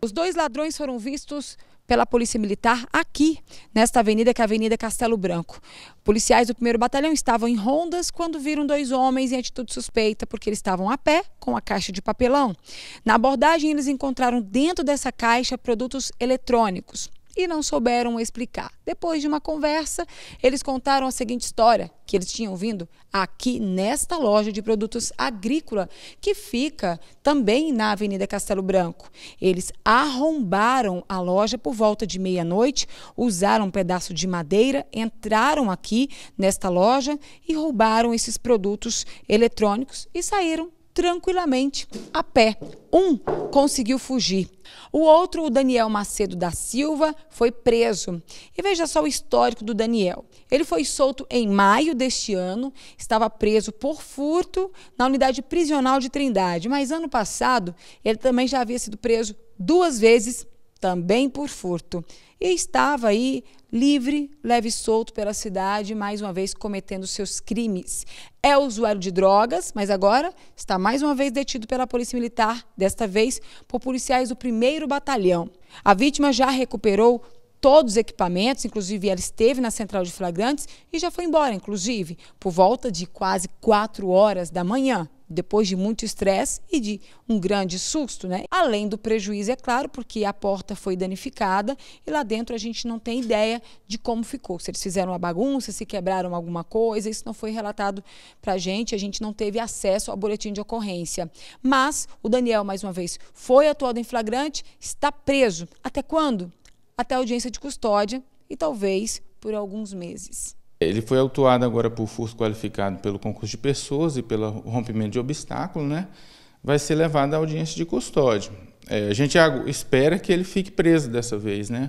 Os dois ladrões foram vistos pela Polícia Militar aqui, nesta avenida, que é a Avenida Castelo Branco. Policiais do 1 Batalhão estavam em rondas quando viram dois homens em atitude suspeita, porque eles estavam a pé com a caixa de papelão. Na abordagem, eles encontraram dentro dessa caixa produtos eletrônicos e não souberam explicar. Depois de uma conversa, eles contaram a seguinte história: que eles tinham vindo aqui nesta loja de produtos agrícola, que fica também na Avenida Castelo Branco. Eles arrombaram a loja por volta de meia-noite, usaram um pedaço de madeira, entraram aqui nesta loja e roubaram esses produtos eletrônicos e saíram tranquilamente a pé. Um conseguiu fugir. O outro, o Daniel Macedo da Silva, foi preso. E veja só o histórico do Daniel. Ele foi solto em maio deste ano, estava preso por furto na unidade prisional de Trindade, mas ano passado ele também já havia sido preso duas vezes também por furto. E estava aí livre, leve e solto pela cidade, mais uma vez cometendo seus crimes. É usuário de drogas, mas agora está mais uma vez detido pela Polícia Militar, desta vez por policiais do 1 Batalhão. A vítima já recuperou todos os equipamentos, inclusive ela esteve na central de flagrantes e já foi embora, inclusive, por volta de quase 4 horas da manhã depois de muito estresse e de um grande susto, né? Além do prejuízo, é claro, porque a porta foi danificada e lá dentro a gente não tem ideia de como ficou. Se eles fizeram uma bagunça, se quebraram alguma coisa, isso não foi relatado para a gente, a gente não teve acesso ao boletim de ocorrência. Mas o Daniel, mais uma vez, foi atuado em flagrante, está preso. Até quando? Até audiência de custódia e talvez por alguns meses. Ele foi autuado agora por furto qualificado pelo concurso de pessoas e pelo rompimento de obstáculo, né? Vai ser levado à audiência de custódia. É, a gente espera que ele fique preso dessa vez, né?